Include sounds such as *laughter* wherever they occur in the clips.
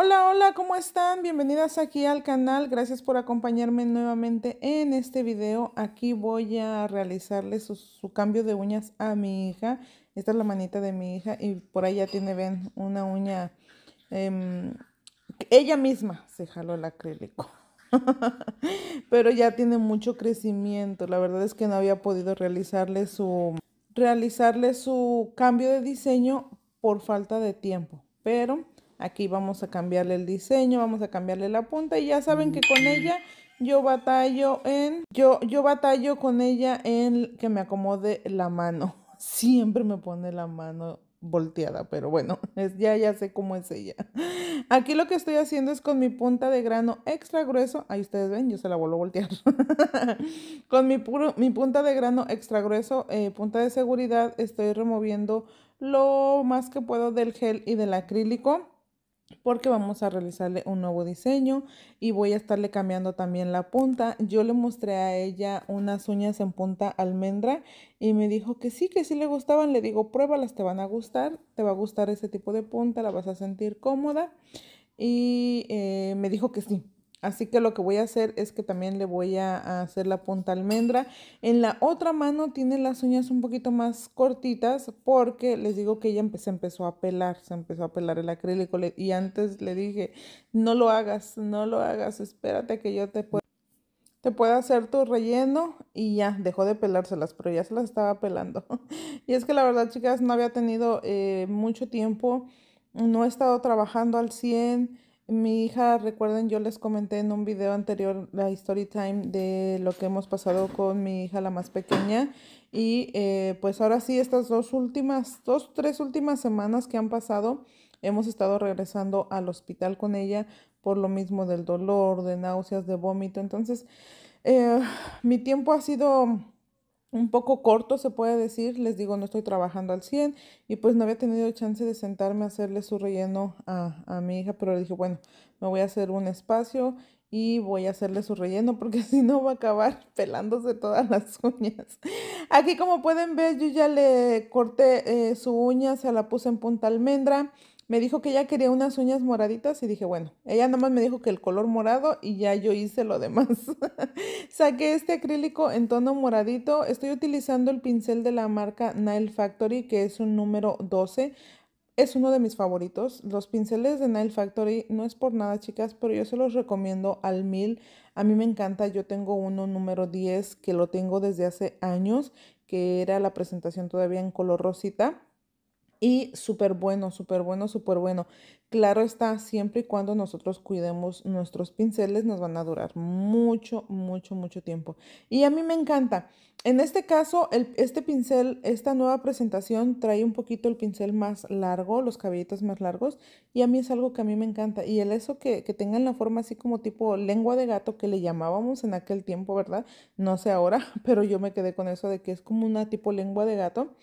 Hola, hola, ¿cómo están? Bienvenidas aquí al canal. Gracias por acompañarme nuevamente en este video. Aquí voy a realizarle su, cambio de uñas a mi hija. Esta es la manita de mi hija y por ahí ya tiene, ven, una uña. Em, ella misma se jaló el acrílico. *laughs* Pero ya tiene mucho crecimiento. La verdad es que no había podido realizarle su, realizarle su cambio de diseño por falta de tiempo. Pero... Aquí vamos a cambiarle el diseño, vamos a cambiarle la punta y ya saben que con ella yo batallo en, yo, yo batallo con ella en que me acomode la mano. *laughs* Siempre me pone la mano volteada, pero bueno, *laughs* es, ya, ya sé cómo es ella. *laughs* Aquí lo que estoy haciendo es con mi punta de grano extra grueso, ahí ustedes ven, yo se la vuelvo a voltear, con mi, puro, mi punta de grano extra grueso, eh, punta de seguridad, estoy removiendo lo más que puedo del gel y del acrílico porque vamos a realizarle un nuevo diseño y voy a estarle cambiando también la punta. Yo le mostré a ella unas uñas en punta almendra y me dijo que sí, que sí le gustaban. Le digo, pruébalas, te van a gustar, te va a gustar ese tipo de punta, la vas a sentir cómoda. Y eh, me dijo que sí, Así que lo que voy a hacer es que también le voy a hacer la punta almendra. En la otra mano tiene las uñas un poquito más cortitas porque les digo que ella se empezó a pelar, se empezó a pelar el acrílico. Y antes le dije, no lo hagas, no lo hagas, espérate que yo te pueda, te hacer tu relleno. Y ya, dejó de pelárselas, pero ya se las estaba pelando. *laughs* y es que la verdad, chicas, no había tenido eh, mucho tiempo, no he estado trabajando al 100%. Mi hija, recuerden, yo les comenté en un video anterior la story time de lo que hemos pasado con mi hija la más pequeña. Y eh, pues ahora sí, estas dos últimas, dos, tres últimas semanas que han pasado, hemos estado regresando al hospital con ella por lo mismo del dolor, de náuseas, de vómito. Entonces, eh, mi tiempo ha sido un poco corto, se puede decir. Les digo, no estoy trabajando al 100 y pues no había tenido chance de sentarme a hacerle su relleno a, mi hija, pero le dije, bueno, me voy a hacer un espacio y voy a hacerle su relleno porque *laughs* si no va a acabar pelándose todas las uñas. Aquí como pueden ver yo ya le corté eh, su uña, se la puse en punta almendra me dijo que ella quería unas uñas moraditas y dije, bueno, ella nada más me dijo que el color morado y ya yo hice lo demás. *laughs* Saqué este acrílico en tono moradito. Estoy utilizando el pincel de la marca Nile Factory, que es un número 12. Es uno de mis favoritos. Los pinceles de Nile Factory no es por nada, chicas, pero yo se los recomiendo al mil. A mí me encanta. Yo tengo uno número 10 que lo tengo desde hace años, que era la presentación todavía en color rosita y súper bueno, súper bueno, súper bueno. Claro está, siempre y cuando nosotros cuidemos nuestros pinceles, nos van a durar mucho, mucho, mucho tiempo. Y a mí me encanta. En este caso, este pincel, esta nueva presentación trae un poquito el pincel más largo, los cabellitos más largos. Y a mí es algo que a mí me encanta. Y el eso que, que tengan la forma así como tipo lengua de gato que le llamábamos en aquel tiempo, ¿verdad? No sé ahora, *laughs* pero yo me quedé con eso de que es como una tipo lengua de gato.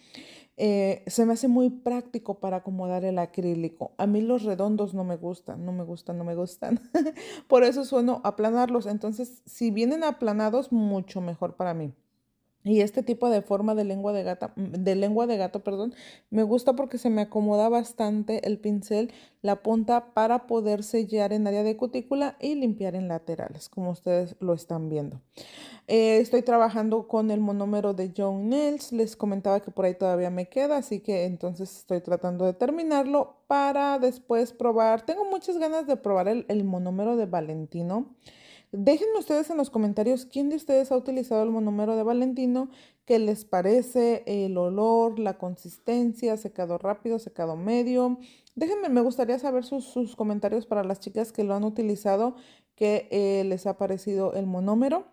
Eh, se me hace muy práctico para acomodar el acrílico. A mí los redondos no me gustan, no me gustan, no me gustan. *laughs* Por eso sueno aplanarlos. Entonces, si vienen aplanados, mucho mejor para mí. Y este tipo de forma de lengua de gata, mm, de lengua de gato, perdón, me gusta porque se me acomoda bastante el pincel, la punta para poder sellar en área de cutícula y limpiar en laterales, como ustedes lo están viendo. Eh, estoy trabajando con el monómero de John Nails, les comentaba que por ahí todavía me queda, así que entonces estoy tratando de terminarlo para después probar. Tengo muchas ganas de probar el monómero de Valentino. Déjenme ustedes en los comentarios quién de ustedes ha utilizado el monómero de Valentino, qué les parece el olor, la consistencia, secado rápido, secado medio. Déjenme, me gustaría saber sus, comentarios para las chicas que lo han utilizado, qué eh, les ha parecido el monómero.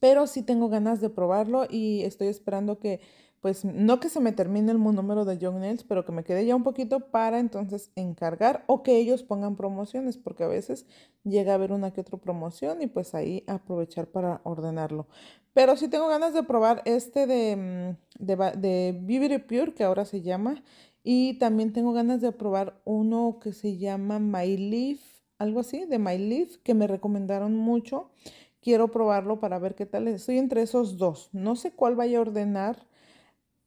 Pero sí tengo ganas de probarlo y estoy esperando que pues no que se me termine el número de Young Nails, pero que me quede ya un poquito para entonces encargar o que ellos pongan promociones, porque a veces llega a haber una que otra promoción y pues ahí aprovechar para ordenarlo. Pero sí tengo ganas de probar este de, mm, de, de Pure, que ahora se llama, y también tengo ganas de probar uno que se llama My Leaf, algo así, de My Leaf, que me recomendaron mucho. Quiero probarlo para ver qué tal. es. Estoy entre esos dos. No sé cuál vaya a ordenar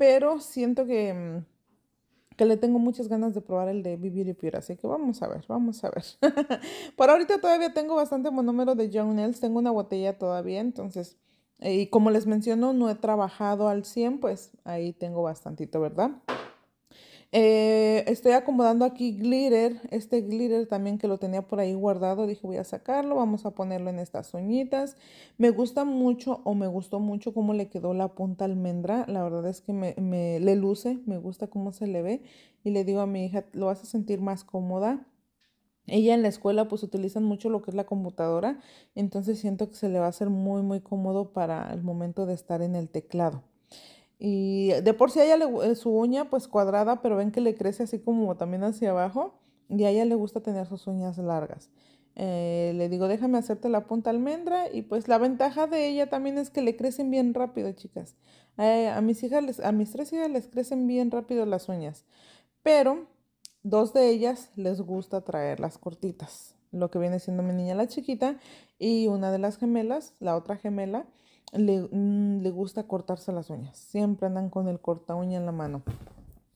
pero siento mm, que, le tengo muchas ganas de probar el de vivir y Pure, así que vamos a ver, vamos a ver. *laughs* Por ahorita todavía tengo bastante monómero de John Nails, tengo una botella todavía, entonces, eh, y como les menciono, no he trabajado al 100, pues ahí tengo bastantito, ¿verdad? Eh, estoy acomodando aquí glitter, este glitter también que lo tenía por ahí guardado, dije voy a sacarlo, vamos a ponerlo en estas uñitas. Me gusta mucho o me gustó mucho cómo le quedó la punta almendra, la verdad es que me, le luce, me gusta cómo se le ve y le digo a mi hija, lo vas a sentir más cómoda. Ella en la escuela pues utilizan mucho lo que es la computadora, entonces siento que se le va a hacer muy muy cómodo para el momento de estar en el teclado. Y de por sí a ella eh, su uña pues cuadrada, pero ven que le crece así como también hacia abajo. Y a ella le gusta tener sus uñas largas. Eh, le digo, déjame hacerte la punta almendra. Y pues la ventaja de ella también es que le crecen bien rápido, chicas. Eh, a mis hijas, a mis tres hijas les crecen bien rápido las uñas. Pero dos de ellas les gusta traer las cortitas. Lo que viene siendo mi niña la chiquita. Y una de las gemelas, la otra gemela, le, mm, le, gusta cortarse las uñas. Siempre andan con el corta uña en la mano.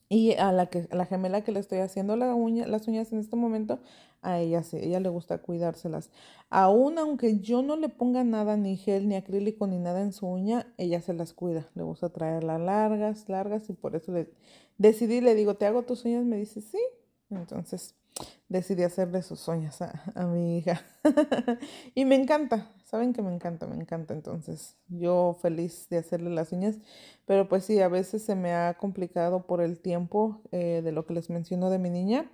Y a la, que, la gemela que le estoy haciendo la uña, las uñas en este momento, a ella sí, ella le gusta cuidárselas. Aún aunque yo no le ponga nada, ni gel, ni acrílico, ni nada en su uña, ella se las cuida. Le gusta traerlas largas, largas, y por eso le decidí, le digo, ¿te hago tus uñas? Me dice, sí. Entonces, decidí hacerle sus sueños a, mi hija. *laughs* y me encanta, saben que me encanta, me encanta. Entonces, yo feliz de hacerle las uñas, pero pues sí, a veces se me ha complicado por el tiempo eh, de lo que les menciono de mi niña.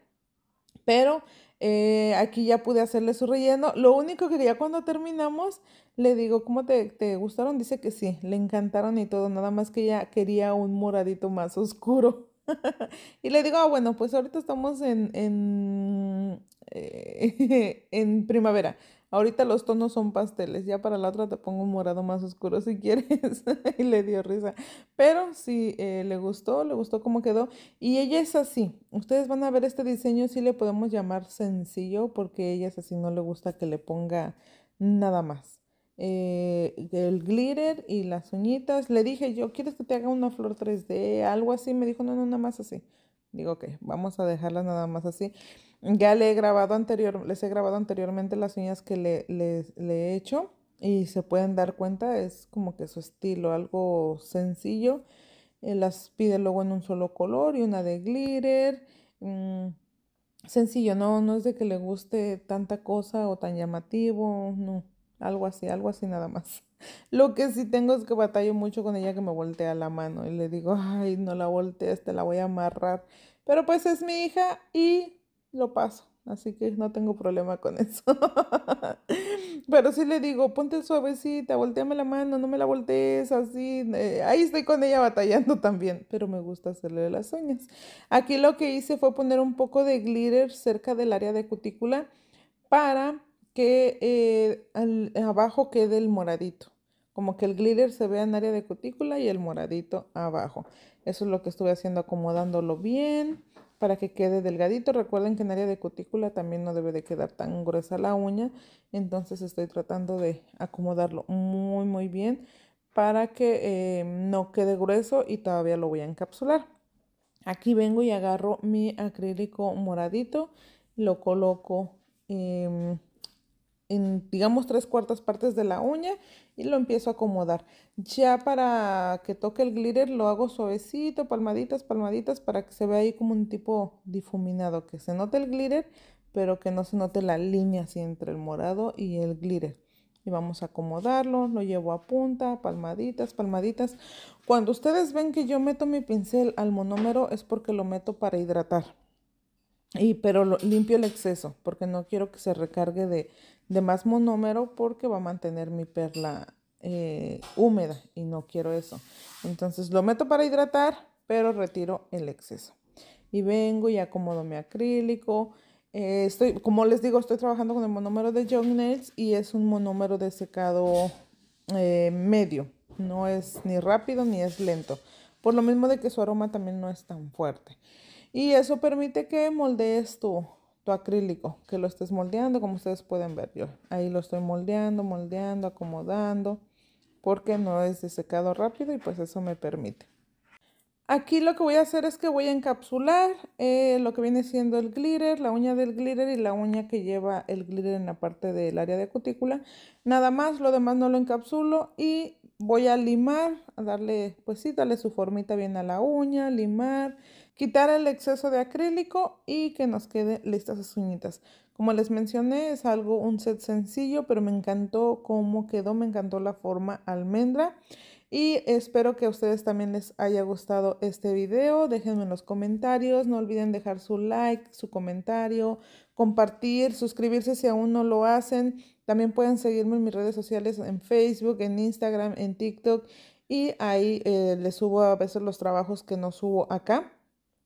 Pero eh, aquí ya pude hacerle su relleno. Lo único que ya cuando terminamos, le digo, ¿cómo te, te gustaron? Dice que sí, le encantaron y todo, nada más que ella quería un moradito más oscuro. *laughs* y le digo, ah, bueno, pues ahorita estamos en, en, eh, *laughs* en primavera. Ahorita los tonos son pasteles, ya para la otra te pongo un morado más oscuro si quieres. *laughs* y le dio risa. Pero sí, eh, le gustó, le gustó cómo quedó. Y ella es así. Ustedes van a ver este diseño, si le podemos llamar sencillo, porque ella es así, no le gusta que le ponga nada más. Eh, el glitter y las uñitas. Le dije yo, ¿quieres que te haga una flor 3D? Algo así. Me dijo, no, no, nada más así. Digo, ok, vamos a dejarlas nada más así. Ya le he grabado anterior, les he grabado anteriormente las uñas que le, he hecho y se pueden dar cuenta, es como que su estilo, algo sencillo. Eh, las pide luego en un solo color y una de glitter. Mm, sencillo, no, no es de que le guste tanta cosa o tan llamativo, no. Algo así, algo así nada más. *laughs* Lo que sí tengo es que batallo mucho con ella que me voltea la mano y le digo, ay, no la voltees, te la voy a amarrar. Pero pues es mi hija y lo paso. Así que no tengo problema con *laughs* eso. Pero sí le digo, ponte suavecita, volteame la mano, no me la voltees así. Eh, ahí estoy con ella batallando también, pero me gusta hacerle las uñas. Aquí lo que hice fue poner un poco de glitter cerca del área de cutícula para que eh, abajo quede el moradito. Como que el glitter se vea en área de cutícula y el moradito abajo. Eso es lo que estuve haciendo, acomodándolo bien para que quede delgadito. Recuerden que en área de cutícula también no debe de quedar tan gruesa la uña. Entonces estoy tratando de acomodarlo muy, muy bien para que eh, no quede grueso y todavía lo voy a encapsular. Aquí vengo y agarro mi acrílico moradito, lo coloco em, digamos, tres cuartas partes de la uña y lo empiezo a acomodar. Ya para que toque el glitter lo hago suavecito, palmaditas, palmaditas, para que se vea ahí como un tipo difuminado, que se note el glitter, pero que no se note la línea así entre el morado y el glitter. Y vamos a acomodarlo, lo llevo a punta, palmaditas, palmaditas. Cuando ustedes ven que yo meto mi pincel al monómero es porque lo meto para hidratar y, pero limpio el exceso porque no quiero que se recargue de, más monómero porque va a mantener mi perla eh, húmeda y no quiero eso. Entonces lo meto para hidratar, pero retiro el exceso. Y vengo y acomodo mi acrílico. Eh, estoy, como les digo, estoy trabajando con el monómero de Young Nails y es un monómero de secado eh, medio. No es ni rápido ni es lento. Por lo mismo de que su aroma también no es tan fuerte. Y eso permite que moldees tu, tu acrílico, que lo estés moldeando, como ustedes pueden ver. Yo ahí lo estoy moldeando, moldeando, acomodando, porque no es de secado rápido y pues eso me permite. Aquí lo que voy a hacer es que voy a encapsular eh, lo que viene siendo el glitter, la uña del glitter y la uña que lleva el glitter en la parte del área de cutícula. Nada más, lo demás no lo encapsulo y voy a limar, a darle, pues sí, darle su formita bien a la uña, limar, quitar el exceso de acrílico y que nos queden listas las uñitas. Como les mencioné, es algo un set sencillo, pero me encantó cómo quedó, me encantó la forma almendra. Y espero que a ustedes también les haya gustado este video. Déjenme en los comentarios. No olviden dejar su like, su comentario, compartir, suscribirse si aún no lo hacen. También pueden seguirme en mis redes sociales, en Facebook, en Instagram, en TikTok. Y ahí eh, les subo a veces los trabajos que no subo acá.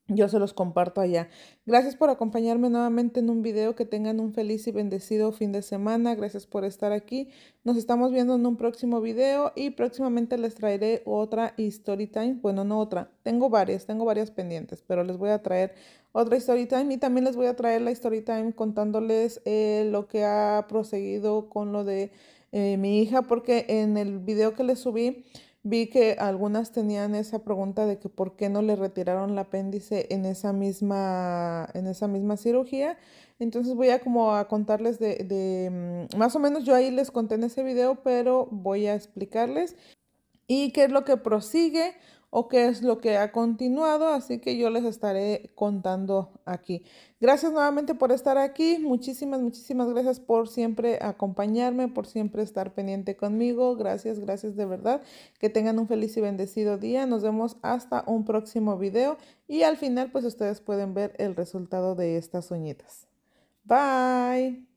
Yo se los comparto allá. Gracias por acompañarme nuevamente en un video. Que tengan un feliz y bendecido fin de semana. Gracias por estar aquí. Nos estamos viendo en un próximo video y próximamente les traeré otra story time. Bueno, no otra. Tengo varias, tengo varias pendientes, pero les voy a traer otra story time y también les voy a traer la story time contándoles eh, lo que ha proseguido con lo de eh, mi hija porque en el video que les subí Vi que algunas tenían esa pregunta de que por qué no le retiraron el apéndice en esa misma, en esa misma cirugía. Entonces voy a como a contarles de, de, mm, más o menos yo ahí les conté en ese video, pero voy a explicarles. ¿Y qué es lo que prosigue? o qué es lo que ha continuado, así que yo les estaré contando aquí. Gracias nuevamente por estar aquí, muchísimas, muchísimas gracias por siempre acompañarme, por siempre estar pendiente conmigo, gracias, gracias de verdad, que tengan un feliz y bendecido día, nos vemos hasta un próximo video y al final pues ustedes pueden ver el resultado de estas uñitas. Bye.